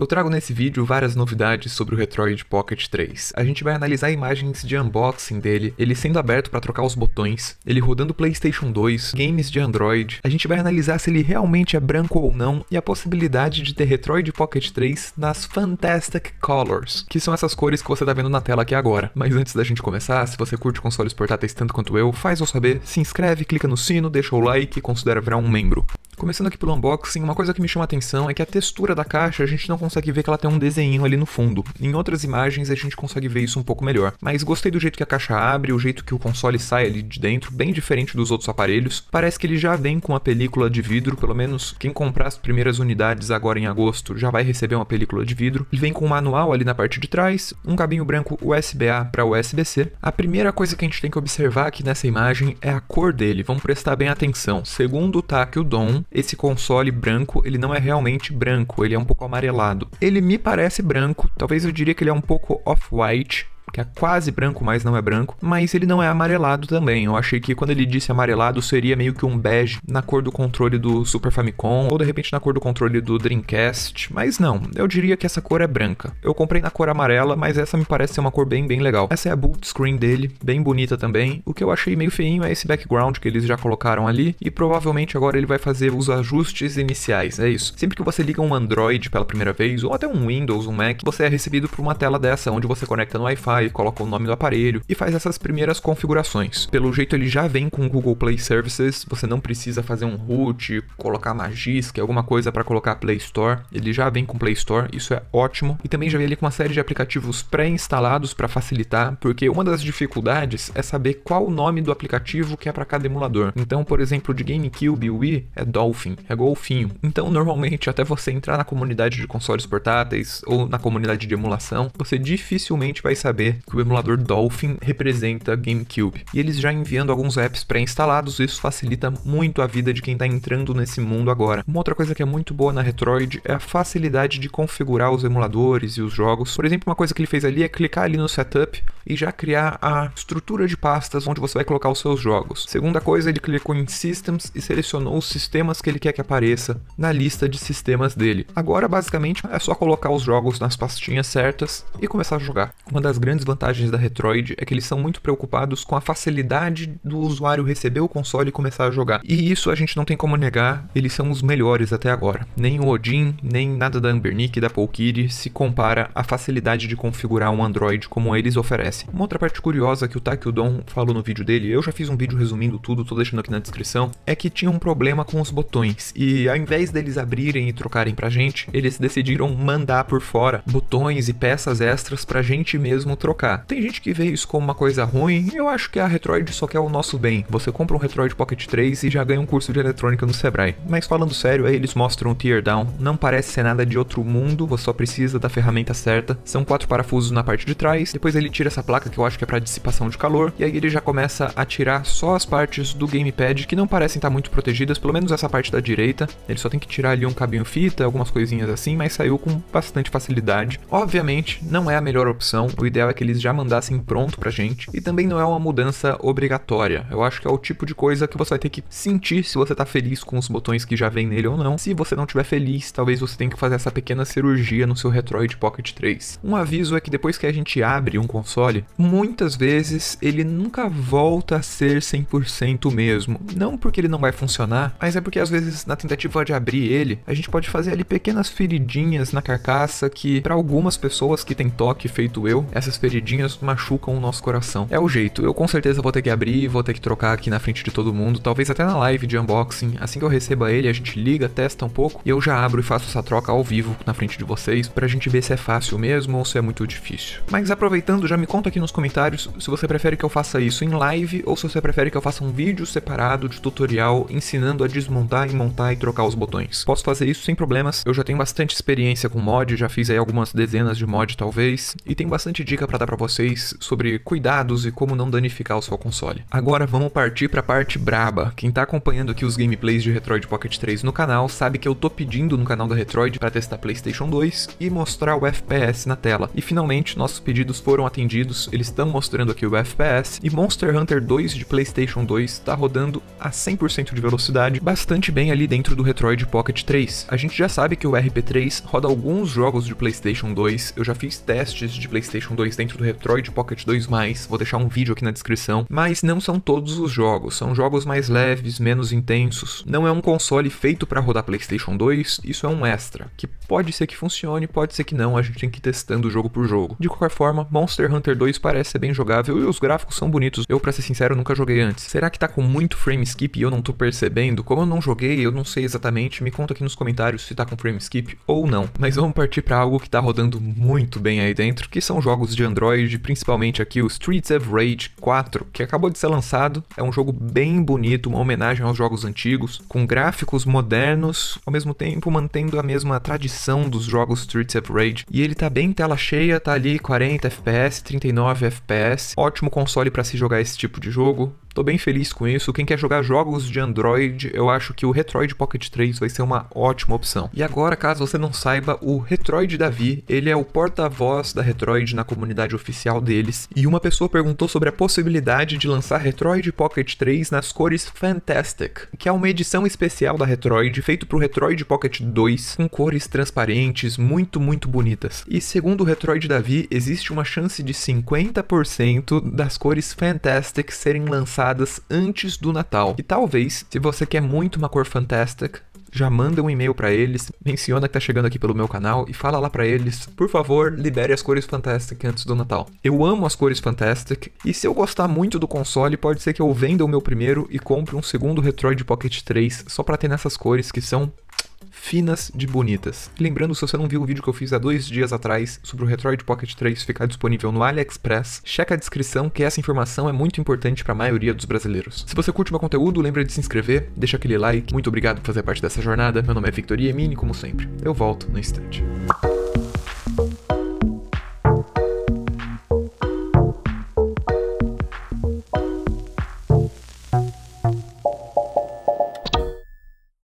Eu trago nesse vídeo várias novidades sobre o Retroid Pocket 3. A gente vai analisar imagens de unboxing dele, ele sendo aberto para trocar os botões, ele rodando PlayStation 2, games de Android. A gente vai analisar se ele realmente é branco ou não e a possibilidade de ter Retroid Pocket 3 nas Fantastic Colors, que são essas cores que você tá vendo na tela aqui agora. Mas antes da gente começar, se você curte consoles portáteis tanto quanto eu, faz eu saber, se inscreve, clica no sino, deixa o like e considera virar um membro. Começando aqui pelo unboxing, uma coisa que me chama a atenção é que a textura da caixa a gente não consegue ver que ela tem um desenho ali no fundo. Em outras imagens a gente consegue ver isso um pouco melhor. Mas gostei do jeito que a caixa abre, o jeito que o console sai ali de dentro, bem diferente dos outros aparelhos. Parece que ele já vem com uma película de vidro, pelo menos quem comprar as primeiras unidades agora em agosto já vai receber uma película de vidro. Ele vem com um manual ali na parte de trás, um cabinho branco USB-A para USB-C. A primeira coisa que a gente tem que observar aqui nessa imagem é a cor dele, vamos prestar bem atenção. Segundo o TAC, o DOM, esse console branco, ele não é realmente branco, ele é um pouco amarelado. Ele me parece branco, talvez eu diria que ele é um pouco off-white, que é quase branco, mas não é branco, mas ele não é amarelado também. Eu achei que quando ele disse amarelado seria meio que um bege na cor do controle do Super Famicom ou de repente na cor do controle do Dreamcast, mas não, eu diria que essa cor é branca. Eu comprei na cor amarela, mas essa me parece ser uma cor bem bem legal. Essa é a boot screen dele, bem bonita também. O que eu achei meio feinho é esse background que eles já colocaram ali e provavelmente agora ele vai fazer os ajustes iniciais, é isso. Sempre que você liga um Android pela primeira vez ou até um Windows, um Mac, você é recebido por uma tela dessa onde você conecta no Wi-Fi Wi-Fi, coloca o nome do aparelho e faz essas primeiras configurações. Pelo jeito ele já vem com o Google Play Services, você não precisa fazer um root, colocar Magisk, alguma coisa para colocar Play Store, ele já vem com Play Store, isso é ótimo. E também já vem ali com uma série de aplicativos pré-instalados para facilitar, porque uma das dificuldades é saber qual o nome do aplicativo que é para cada emulador. Então, por exemplo, de GameCube Wii é Dolphin, é golfinho. Então, normalmente, até você entrar na comunidade de consoles portáteis ou na comunidade de emulação, você dificilmente vai saber saber que o emulador Dolphin representa GameCube. E eles já enviando alguns apps pré-instalados, isso facilita muito a vida de quem está entrando nesse mundo agora. Uma outra coisa que é muito boa na Retroid é a facilidade de configurar os emuladores e os jogos. Por exemplo, uma coisa que ele fez ali é clicar ali no setup, e já criar a estrutura de pastas onde você vai colocar os seus jogos. Segunda coisa, ele clicou em Systems e selecionou os sistemas que ele quer que apareça na lista de sistemas dele. Agora, basicamente, é só colocar os jogos nas pastinhas certas e começar a jogar. Uma das grandes vantagens da Retroid é que eles são muito preocupados com a facilidade do usuário receber o console e começar a jogar. E isso a gente não tem como negar, eles são os melhores até agora. Nem o Odin, nem nada da Ambernic e da Polkiri se compara à facilidade de configurar um Android como eles oferecem. Uma outra parte curiosa que o Takeudon falou no vídeo dele, eu já fiz um vídeo resumindo tudo, tô deixando aqui na descrição, é que tinha um problema com os botões, e ao invés deles abrirem e trocarem pra gente, eles decidiram mandar por fora botões e peças extras pra gente mesmo trocar. Tem gente que vê isso como uma coisa ruim, eu acho que a Retroid só quer o nosso bem. Você compra um Retroid Pocket 3 e já ganha um curso de eletrônica no Sebrae. Mas falando sério, aí eles mostram o teardown, não parece ser nada de outro mundo, você só precisa da ferramenta certa. São quatro parafusos na parte de trás, depois ele tira essa essa placa que eu acho que é para dissipação de calor, e aí ele já começa a tirar só as partes do gamepad que não parecem estar tá muito protegidas, pelo menos essa parte da direita. Ele só tem que tirar ali um cabinho fita, algumas coisinhas assim, mas saiu com bastante facilidade. Obviamente, não é a melhor opção, o ideal é que eles já mandassem pronto pra gente, e também não é uma mudança obrigatória. Eu acho que é o tipo de coisa que você vai ter que sentir se você tá feliz com os botões que já vem nele ou não. Se você não tiver feliz, talvez você tenha que fazer essa pequena cirurgia no seu Retroid Pocket 3. Um aviso é que depois que a gente abre um console, muitas vezes ele nunca volta a ser 100% o mesmo. Não porque ele não vai funcionar, mas é porque às vezes na tentativa de abrir ele, a gente pode fazer ali pequenas feridinhas na carcaça que para algumas pessoas que tem toque feito eu, essas feridinhas machucam o nosso coração. É o jeito. Eu com certeza vou ter que abrir, vou ter que trocar aqui na frente de todo mundo, talvez até na live de unboxing. Assim que eu receba ele, a gente liga, testa um pouco e eu já abro e faço essa troca ao vivo na frente de vocês pra gente ver se é fácil mesmo ou se é muito difícil. Mas aproveitando, já me conta conta aqui nos comentários se você prefere que eu faça isso em live ou se você prefere que eu faça um vídeo separado de tutorial ensinando a desmontar e montar e trocar os botões. Posso fazer isso sem problemas, eu já tenho bastante experiência com mod, já fiz aí algumas dezenas de mod talvez, e tem bastante dica para dar para vocês sobre cuidados e como não danificar o seu console. Agora vamos partir para a parte braba. Quem tá acompanhando aqui os gameplays de Retroid Pocket 3 no canal sabe que eu tô pedindo no canal da Retroid para testar PlayStation 2 e mostrar o FPS na tela. E finalmente nossos pedidos foram atendidos Unidos, eles estão mostrando aqui o FPS, e Monster Hunter 2 de PlayStation 2 está rodando a 100% de velocidade, bastante bem ali dentro do Retroid Pocket 3. A gente já sabe que o RP3 roda alguns jogos de PlayStation 2, eu já fiz testes de PlayStation 2 dentro do Retroid Pocket 2, vou deixar um vídeo aqui na descrição, mas não são todos os jogos, são jogos mais leves, menos intensos. Não é um console feito para rodar PlayStation 2, isso é um extra, que pode ser que funcione, pode ser que não, a gente tem que ir testando jogo por jogo. De qualquer forma, Monster Hunter 2 parece ser bem jogável e os gráficos são bonitos. Eu, pra ser sincero, nunca joguei antes. Será que tá com muito frame skip e eu não tô percebendo? Como eu não joguei, eu não sei exatamente. Me conta aqui nos comentários se tá com frame skip ou não. Mas vamos partir para algo que tá rodando muito bem aí dentro, que são jogos de Android, principalmente aqui o Streets of Rage 4, que acabou de ser lançado. É um jogo bem bonito, uma homenagem aos jogos antigos, com gráficos modernos, ao mesmo tempo mantendo a mesma tradição dos jogos Streets of Rage. E ele tá bem tela cheia, tá ali 40 FPS, 32 59 FPS. Ótimo console para se jogar esse tipo de jogo. Tô bem feliz com isso. Quem quer jogar jogos de Android, eu acho que o Retroid Pocket 3 vai ser uma ótima opção. E agora, caso você não saiba, o Retroid Davi, ele é o porta-voz da Retroid na comunidade oficial deles. E uma pessoa perguntou sobre a possibilidade de lançar Retroid Pocket 3 nas cores Fantastic, que é uma edição especial da Retroid, feito pro Retroid Pocket 2, com cores transparentes, muito, muito bonitas. E segundo o Retroid Davi, existe uma chance de sim 50% das cores Fantastic serem lançadas antes do Natal. E talvez, se você quer muito uma cor Fantastic, já manda um e-mail para eles, menciona que tá chegando aqui pelo meu canal e fala lá para eles, por favor, libere as cores Fantastic antes do Natal. Eu amo as cores Fantastic e se eu gostar muito do console, pode ser que eu venda o meu primeiro e compre um segundo Retroid Pocket 3 só para ter nessas cores que são finas de bonitas. E lembrando, se você não viu o vídeo que eu fiz há dois dias atrás sobre o Retroid Pocket 3 ficar disponível no AliExpress, checa a descrição que essa informação é muito importante para a maioria dos brasileiros. Se você curte meu conteúdo, lembra de se inscrever, deixa aquele like. Muito obrigado por fazer parte dessa jornada. Meu nome é Victoria Emini, como sempre. Eu volto no instante.